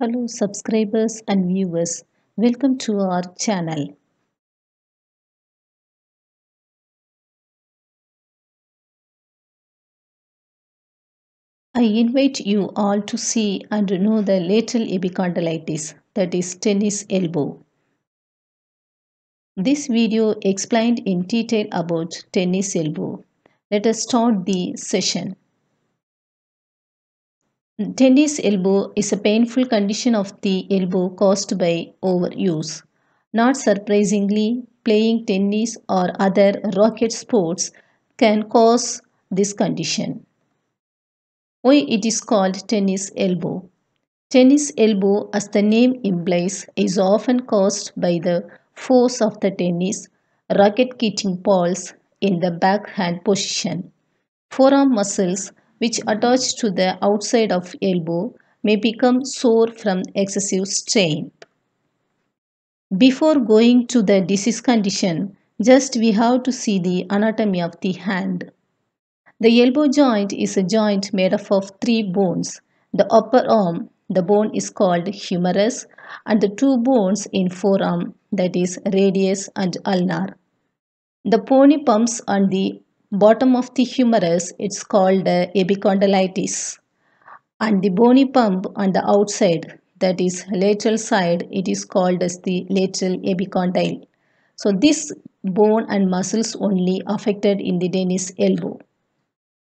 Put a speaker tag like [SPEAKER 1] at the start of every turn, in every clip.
[SPEAKER 1] Hello subscribers and viewers. Welcome to our channel. I invite you all to see and know the lateral epicondylitis that is tennis elbow. This video explained in detail about tennis elbow. Let us start the session. Tennis elbow is a painful condition of the elbow caused by overuse. Not surprisingly, playing tennis or other racket sports can cause this condition. Why it is called tennis elbow? Tennis elbow, as the name implies, is often caused by the force of the tennis racket hitting balls in the backhand position. Forearm muscles which attach to the outside of elbow may become sore from excessive strain. Before going to the disease condition, just we have to see the anatomy of the hand. The elbow joint is a joint made up of three bones. The upper arm, the bone is called humerus and the two bones in forearm that is radius and ulnar. The pony pumps on the bottom of the humerus it's called uh, epicondylitis and the bony pump on the outside that is lateral side it is called as the lateral epicondyle so this bone and muscles only affected in the Denis elbow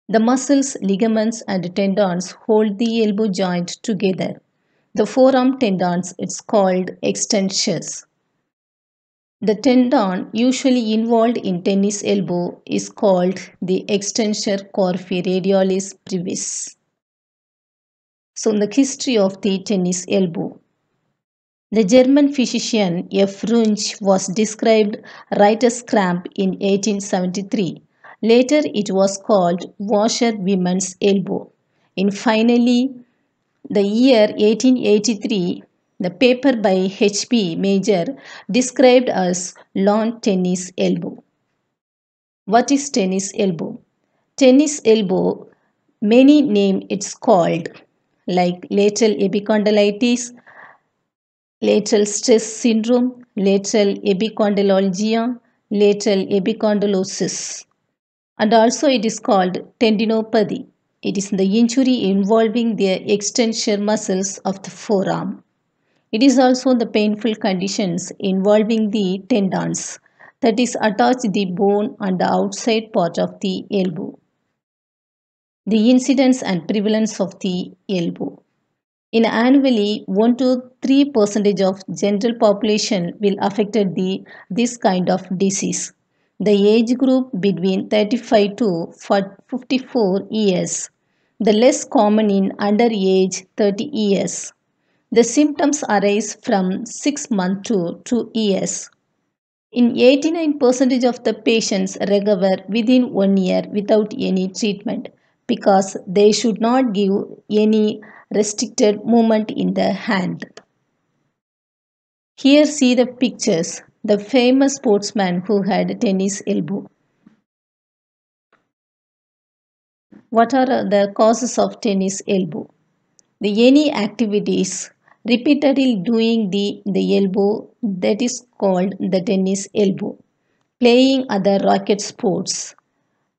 [SPEAKER 1] the muscles ligaments and tendons hold the elbow joint together the forearm tendons it's called extensors the tendon usually involved in tennis elbow is called the extensor carpi radialis brevis. So, in the history of the tennis elbow, the German physician F. Runge was described writer's cramp in 1873. Later, it was called washer women's elbow. And finally, the year 1883, the paper by H.P. Major described as lawn tennis elbow. What is tennis elbow? Tennis elbow, many name it's called like lateral epicondylitis, lateral stress syndrome, lateral epicondylalgia, lateral epicondylosis. And also it is called tendinopathy. It is the injury involving the extensor muscles of the forearm. It is also the painful conditions involving the tendons that is attached the bone on the outside part of the elbow. The incidence and prevalence of the elbow. In annually, 1 to 3 percentage of general population will affected the this kind of disease. The age group between 35 to 54 years. The less common in under age 30 years. The symptoms arise from 6 months to 2 years. In 89% of the patients recover within 1 year without any treatment because they should not give any restricted movement in the hand. Here see the pictures, the famous sportsman who had tennis elbow. What are the causes of tennis elbow? The any activities repeatedly doing the, the elbow that is called the tennis elbow. Playing other racket sports.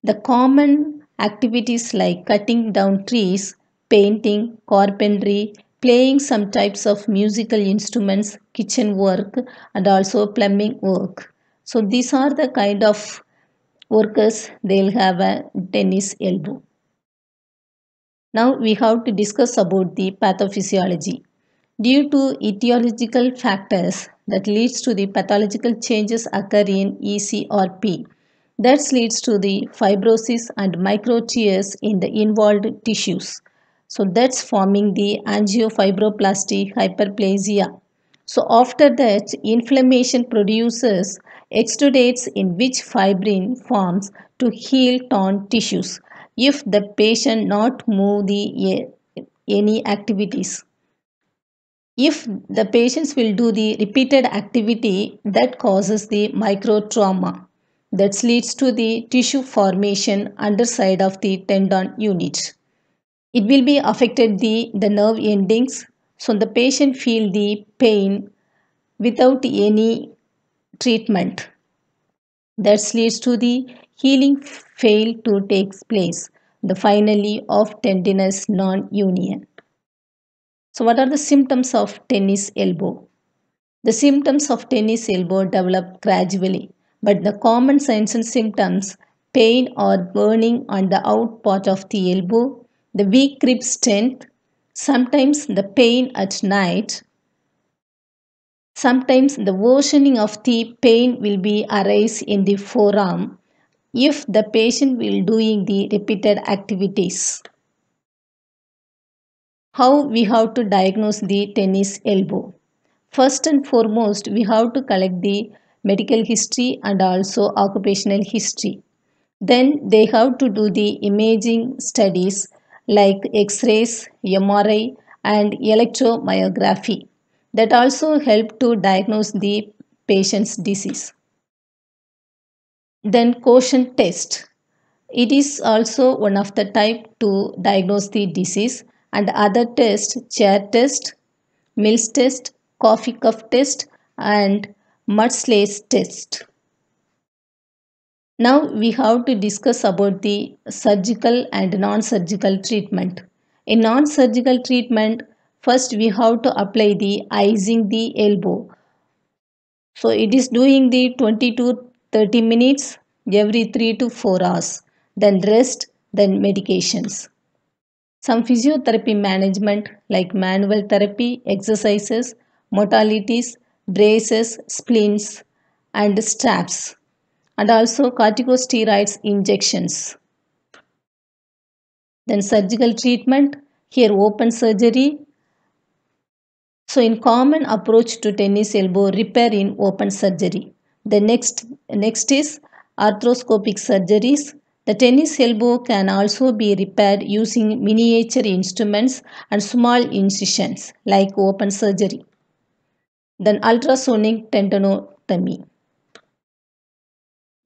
[SPEAKER 1] The common activities like cutting down trees, painting, carpentry, playing some types of musical instruments, kitchen work and also plumbing work. So these are the kind of workers they'll have a tennis elbow. Now we have to discuss about the pathophysiology due to etiological factors that leads to the pathological changes occur in EC or P. That leads to the fibrosis and microtears in the involved tissues. So that's forming the angiofibroplasty hyperplasia. So after that, inflammation produces exudates in which fibrin forms to heal torn tissues if the patient not move the eh, any activities if the patients will do the repeated activity that causes the micro trauma, that leads to the tissue formation underside of the tendon unit. It will be affected the, the nerve endings so the patient feel the pain without any treatment. That leads to the healing fail to take place, the finally of tendinous non-union. So what are the symptoms of tennis elbow? The symptoms of tennis elbow develop gradually, but the common signs and symptoms pain or burning on the out part of the elbow, the weak grip strength, sometimes the pain at night, sometimes the worsening of the pain will be arise in the forearm if the patient will doing the repeated activities. How we have to diagnose the tennis elbow? First and foremost, we have to collect the medical history and also occupational history. Then they have to do the imaging studies like X-rays, MRI and electromyography that also help to diagnose the patient's disease. Then quotient test. It is also one of the type to diagnose the disease and other tests chair test, Mills test, coffee cup test and Mudsley's test. Now we have to discuss about the surgical and non-surgical treatment. In non-surgical treatment, first we have to apply the icing the elbow. So it is doing the 20 to 30 minutes every 3 to 4 hours. Then rest, then medications. Some physiotherapy management like manual therapy, exercises, modalities, braces, splints, and straps, and also corticosteroids injections. Then surgical treatment, here open surgery. So in common approach to tennis elbow repair in open surgery. The next, next is arthroscopic surgeries the tennis elbow can also be repaired using miniature instruments and small incisions like open surgery. Then ultrasonic tendonotomy.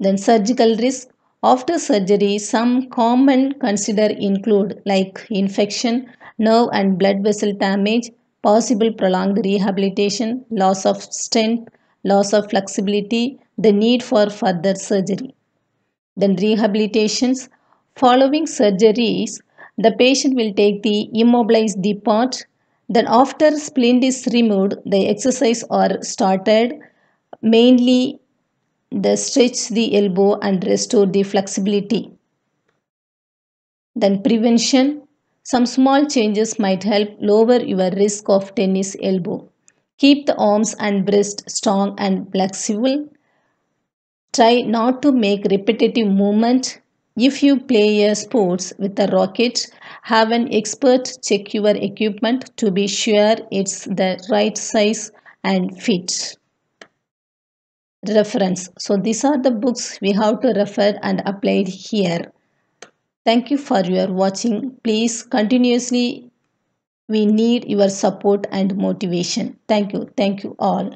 [SPEAKER 1] Then surgical risk. After surgery, some common consider include like infection, nerve and blood vessel damage, possible prolonged rehabilitation, loss of strength, loss of flexibility, the need for further surgery. Then rehabilitations. Following surgeries, the patient will take the immobilized part. Then after splint is removed, the exercise are started. Mainly, they stretch the elbow and restore the flexibility. Then prevention. Some small changes might help lower your risk of tennis elbow. Keep the arms and breast strong and flexible. Try not to make repetitive movement. If you play a sports with a rocket, have an expert check your equipment to be sure it's the right size and fit. Reference. So these are the books we have to refer and applied here. Thank you for your watching. Please continuously we need your support and motivation. Thank you. Thank you all.